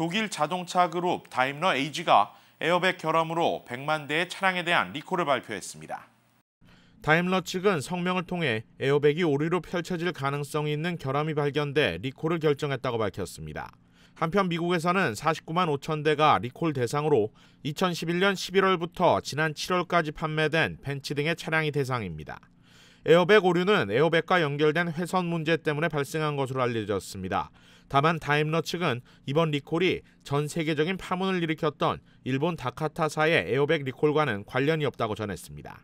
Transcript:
독일 자동차 그룹 다임러 AG가 에어백 결함으로 100만 대의 차량에 대한 리콜을 발표했습니다. 다임러 측은 성명을 통해 에어백이 오류로 펼쳐질 가능성이 있는 결함이 발견돼 리콜을 결정했다고 밝혔습니다. 한편 미국에서는 49만 5천 대가 리콜 대상으로 2011년 11월부터 지난 7월까지 판매된 벤츠 등의 차량이 대상입니다. 에어백 오류는 에어백과 연결된 회선 문제 때문에 발생한 것으로 알려졌습니다. 다만 다임러 측은 이번 리콜이 전 세계적인 파문을 일으켰던 일본 다카타사의 에어백 리콜과는 관련이 없다고 전했습니다.